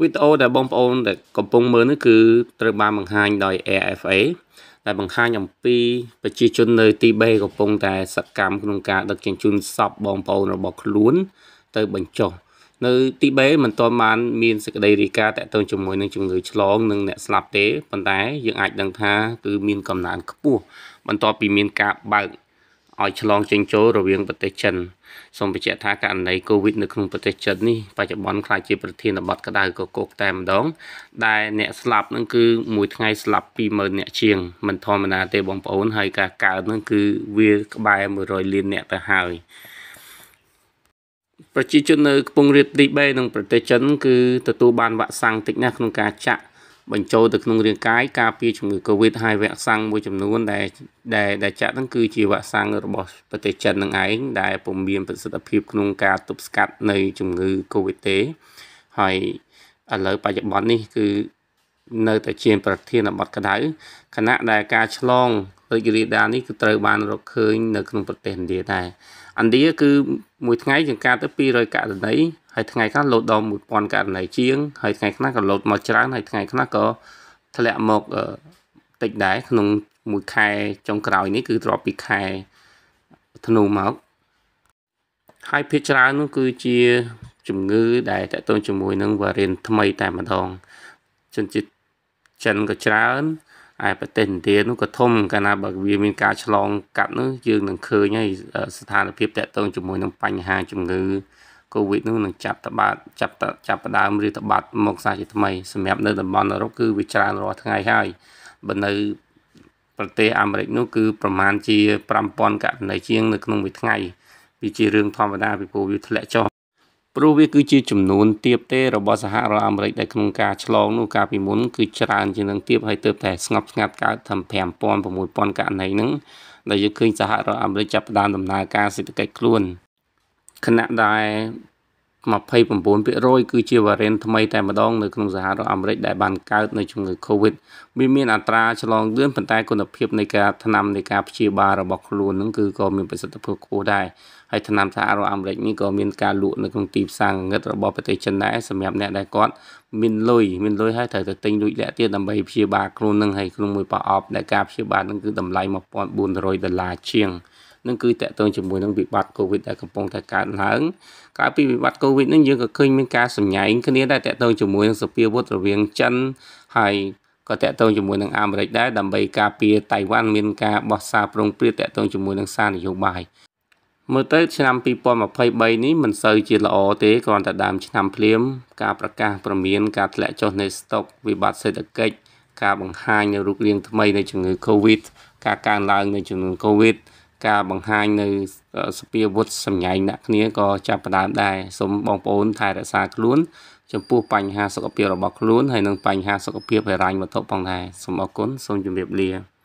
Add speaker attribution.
Speaker 1: វីដេអូដែលបងប្អូនដែលកំពុងមើលនេះគឺត្រូវបានបង្ហាញដោយ AFA ដែលបង្ហាញអំពីប្រជាជននៅទីបេកំពុងតែសកម្មក្នុងការដឹកជញ្ជូនសពបងប្អូនរបស់ខ្លួនទៅបញ្ចុះនៅទីបេមិនទាន់បាន មានសេចក្តីរាយការណ៍ទាក់ទងជាមួយនឹងជំងឺឆ្លងនិងអ្នកស្លាប់ទេប៉ុន្តែយើងអាចដឹងថាគឺមានកំណើនខ្ពស់បន្ទាប់ពីមានការបើកឲ្យឆ្លងចេញចូលរវាងប្រទេសចិនសូមបញ្ជាក់ថាករណី COVID នៅក្នុងប្រទេសចិននេះបច្ចុប្បន្នខ្លាចជាប្រធានបទក្តៅកកកតែម្ដង ដែលអ្នកស្លាប់នឹងគឺមួយថ្ងៃស្លាប់20000អ្នកជាង មិនធម្មតាទេបងប្អូនហើយ ការកើតនឹងគឺវាក្បែរ100លានអ្នកទៅហើយប្រជាជននៅកំពង់រាបទី3ក្នុងប្រទេសចិន គឺទទួលបានវ៉ាក់សាំងតិចណាស់ក្នុងការចាក់បញ្ចូលទៅក្នុងរាងកាយការពារជំងឺ Covid ហើយវ៉ាក់សាំងមួយចំនួនដែលដែលដែលចាក់ហ្នឹងគឺជាវ៉ាក់សាំងរបស់ប្រទេសចិនហ្នឹងឯងដែលពុំមានប្រសិទ្ធភាពក្នុង ការទប់ស្កាត់នៅជំងឺ Covid ទេហើយឥឡូវបច្ចុប្បន្ននេះគឺនៅតែជាប្រធានបទក្តៅខណៈដែលការឆ្លងរីករាលដាលនេះគឺត្រូវបានរកឃើញនៅក្នុងប្រទេសឥណ្ឌាដែរឥណ្ឌាគឺមួយថ្ងៃជាងការទៅ200ករណីហើយថ្ងៃខ្លះលោតដល់1000ករណីជាងហើយថ្ងៃខ្លះក៏លោតមកច្រើនហើយថ្ងៃខ្លះក៏ធ្លាក់មកតិចដែរក្នុងមួយខែចុងក្រោយនេះគឺទ្របពីខែធ្នូមកហើយភាគច្រើននោះគឺជា ជំងឺដែលតកតងជាមួយនឹងវ៉ារីនថ្មីតែម្ដងជនជាតិចិនក៏ច្រើនឯប្រទេសឥណ្ឌានោះក៏ធំកាលណាបើវាមានការឆ្លងកាត់នោះយើងនឹងឃើញហើយស្ថានភាពតាក់ទងជាមួយនឹងបញ្ហាជំងឺ Covid នោះនឹងចាប់តបាតចាប់តចាប់ផ្ដើមរាតត្បាតមកសាជាថ្មីសម្រាប់នៅតំបន់អឺរ៉ុបគឺវាច្រើនរាល់ថ្ងៃហើយបើនៅប្រទេសអាមេរិកនោះគឺប្រមាណជា5000ករណីជាងនៅក្នុងមួយថ្ងៃវាជារឿងធម្មតាពីព្រោះវាធ្លាក់ចុះព្រោះវាគឺជាចំនួនទៀបទេរបស់សហរដ្ឋអាមេរិកដែលក្នុងការឆ្លងនោះកាលពីមុនគឺច្រើនជាងនឹងទៀបហើយទើបតែស្ងប់ស្ងាត់កើតធំ5000 6000ករណីហ្នឹងដែលយើងឃើញសហរដ្ឋអាមេរិកចាប់ផ្ដើមដំណើរការសេដ្ឋកិច្ចខ្លួនខណៈដែល29%គឺជា variant ថ្មីតែម្ដងនៅក្នុងសហរដ្ឋអាមេរិកដែលបានកើតនៅជំងឺ Covid វាមានអត្រាឆ្លងលឿនប៉ុន្តែគុណភាពនៃការថ្នាំនៃការព្យាបាលរបស់ខ្លួននឹងគឺក៏មានប្រសិទ្ធភាពខ្ពស់ដែរហើយថ្នាំសហរដ្ឋអាមេរិកនេះក៏មានការលក់នៅក្នុងទីផ្សារងងឹតរបស់ប្រទេសចិនដែរសម្រាប់អ្នកដែលគាត់មានលុយមានលុយហើយត្រូវទៅទិញលុយលាក់ទៀតដើម្បីព្យាបាលខ្លួននឹងហើយក្នុងមួយប្រអប់ដែលការព្យាបាលនឹងគឺតម្លៃ1400ដុល្លារជាងនឹងគឺតកតងជាមួយនឹងវិបត្តិ COVID ដែលកំពុងតែកើតឡើងក្រៅពីវិបត្តិ COVID នឹងយើងក៏ឃើញមានការសម្ញែងគ្នាដែរតកតងជាមួយនឹងសភាវុធរវាងចិនហើយក៏តកតងជាមួយនឹងអាមេរិកដែរដើម្បីការពារតៃវ៉ាន់មានការបោះសារប្រងព្រាតតកតងជាមួយនឹងសារនយោបាយមើលទៅឆ្នាំ2023នេះមិនសូវជាល្អទេគ្រាន់តែដើមឆ្នាំភ្លាម ការប្រកាសព្រមានការធ្លាក់ចុះនៃស្តុកវិបត្តិសេដ្ឋកិច្ចការបង្ហាញនៅរូបរាងថ្មីនៃជំងឺ Covid ការកើនឡើងនៃចំនួន Covid ការបង្ហាញនៅសពាវុធសម្ញែងអ្នកគ្នាក៏ចាប់ផ្ដើមដែរសូមបងប្អូន ថែរក្សាខ្លួនចំពោះបញ្ហាសុខភាពរបស់ខ្លួនហើយនិងបញ្ហាសុខភាពហិរញ្ញវត្ថុផងដែរសូមអរគុណសូមជម្រាបលា